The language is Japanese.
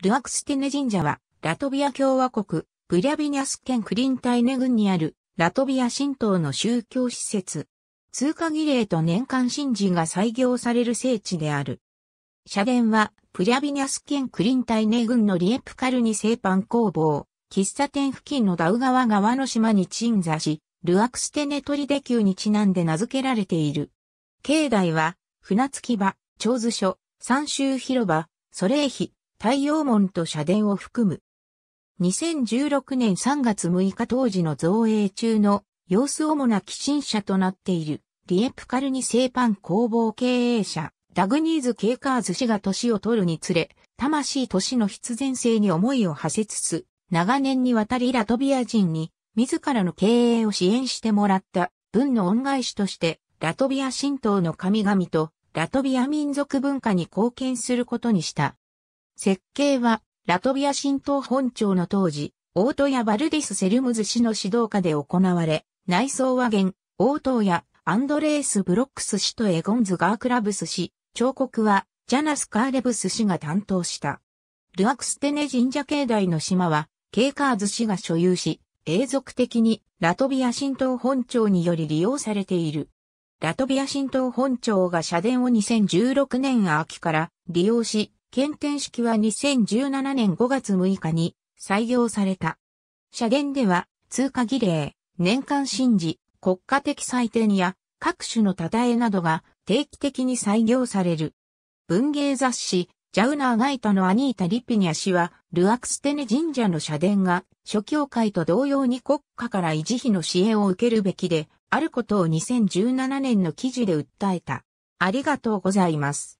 ルアクスティネ神社は、ラトビア共和国、ブリャビニャス県クリンタイネ郡にある、ラトビア神道の宗教施設。通過儀礼と年間神事が採用される聖地である。社殿は、プリャビニャス県クリンタイネ郡のリエプカルニ製パン工房、喫茶店付近のダウ川川の島に鎮座し、ルアクステネトリデ級にちなんで名付けられている。境内は、船着き場、長図書、三州広場、ソレイヒ、太陽門と社殿を含む。2016年3月6日当時の造営中の様子主な寄進者となっているリエプカルニ製パン工房経営者ダグニーズ・ケイカーズ氏が年を取るにつれ魂都市の必然性に思いを馳せつつ長年にわたりラトビア人に自らの経営を支援してもらった文の恩返しとしてラトビア神道の神々とラトビア民族文化に貢献することにした。設計は、ラトビア新党本庁の当時、オートやバルディス・セルムズ氏の指導下で行われ、内装は現、オートやアンドレース・ブロックス氏とエゴンズ・ガークラブス氏、彫刻は、ジャナス・カーレブス氏が担当した。ルアクステネ神社境内の島は、ケーカーズ氏が所有し、永続的にラトビア新党本庁により利用されている。ラトビア新党本庁が社殿を2016年秋から利用し、検定式は2017年5月6日に採用された。社殿では通過儀礼、年間神事、国家的祭典や各種のたたえなどが定期的に採用される。文芸雑誌、ジャウナーガイタのアニータ・リピニャ氏は、ルアクステネ神社の社殿が、諸教会と同様に国家から維持費の支援を受けるべきで、あることを2017年の記事で訴えた。ありがとうございます。